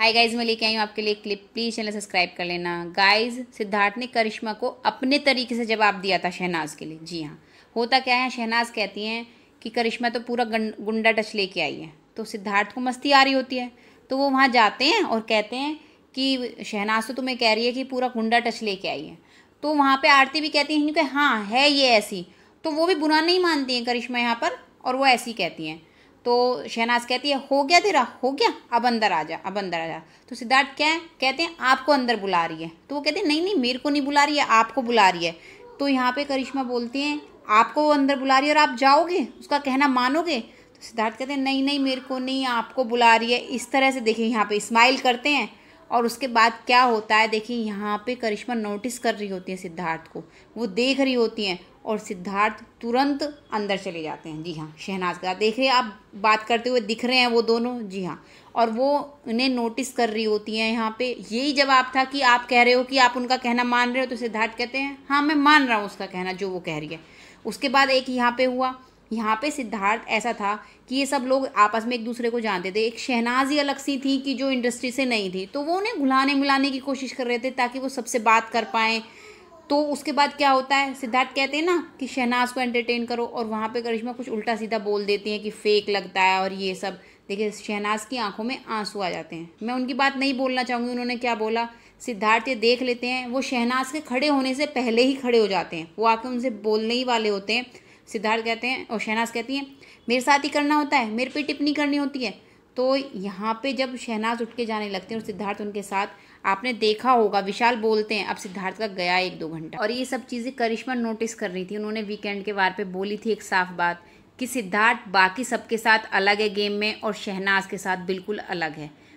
hi guys मैं लेके आई हूँ आपके लिए क्लिप प्लीज़ चैनल सब्सक्राइब कर लेना गाइज सिद्धार्थ ने करिश्मा को अपने तरीके से जवाब दिया था शहनाज के लिए जी हाँ होता क्या है शहनाज कहती हैं कि करिश्मा तो पूरा गुंडा टच लेके आई है तो सिद्धार्थ को मस्ती आ रही होती है तो वो वहाँ जाते हैं और कहते हैं कि शहनाज तो तुम्हें कह रही है कि पूरा गुंडा टच लेके आई है तो वहाँ पर आरती भी कहती हैं कि हाँ है ये ऐसी तो वो भी बुरा नहीं मानती हैं करिश्मा यहाँ पर और वो ऐसी कहती हैं तो शहनाज कहती है हो गया तेरा हो गया अब अंदर आ जा अब अंदर आ जा तो सिद्धार्थ क्या है कहते हैं आपको अंदर बुला रही है तो वो कहते हैं नहीं नहीं मेरे को नहीं बुला रही है आपको बुला रही है तो यहाँ पे करिश्मा बोलती हैं आपको वो अंदर बुला रही है और आप जाओगे उसका कहना मानोगे तो सिद्धार्थ कहते हैं नहीं नहीं मेरे को नहीं आपको बुला रही है इस तरह से देखिए यहाँ पे स्माइल करते हैं और उसके बाद क्या होता है देखिए यहाँ पे करिश्मा नोटिस कर रही होती है सिद्धार्थ को वो देख रही होती हैं और सिद्धार्थ तुरंत अंदर चले जाते हैं जी हाँ शहनाज का देख रहे हैं आप बात करते हुए दिख रहे हैं वो दोनों जी हाँ और वो उन्हें नोटिस कर रही होती हैं यहाँ पे यही जवाब था कि आप कह रहे हो कि आप उनका कहना मान रहे हो तो सिद्धार्थ कहते हैं हाँ मैं मान रहा हूँ उसका कहना जो वो कह रही है उसके बाद एक यहाँ पे हुआ यहाँ पे सिद्धार्थ ऐसा था कि ये सब लोग आपस में एक दूसरे को जानते थे एक शहनाज ही अलग सी थी कि जो इंडस्ट्री से नहीं थी तो वो उन्हें घुलाने मिलाने की कोशिश कर रहे थे ताकि वो सबसे बात कर पाएँ तो उसके बाद क्या होता है सिद्धार्थ कहते हैं ना कि शहनाज को एंटरटेन करो और वहाँ पे करिश्मा कुछ उल्टा सीधा बोल देती हैं कि फेक लगता है और ये सब देखिए शहनाज की आंखों में आंसू आ जाते हैं मैं उनकी बात नहीं बोलना चाहूँगी उन्होंने क्या बोला सिद्धार्थ ये देख लेते हैं वो शहनाज के खड़े होने से पहले ही खड़े हो जाते हैं वो आके उनसे बोलने ही वाले होते हैं सिद्धार्थ कहते हैं और शहनाज कहती हैं मेरे साथ ही करना होता है मेरे पे टिप्पणी करनी होती है तो यहाँ पे जब शहनाज उठ के जाने लगते हैं और सिद्धार्थ उनके साथ आपने देखा होगा विशाल बोलते हैं अब सिद्धार्थ का गया एक दो घंटा और ये सब चीज़ें करिश्मा नोटिस कर रही थी उन्होंने वीकेंड के वार पे बोली थी एक साफ बात कि सिद्धार्थ बाकी सबके साथ अलग है गेम में और शहनाज के साथ बिल्कुल अलग है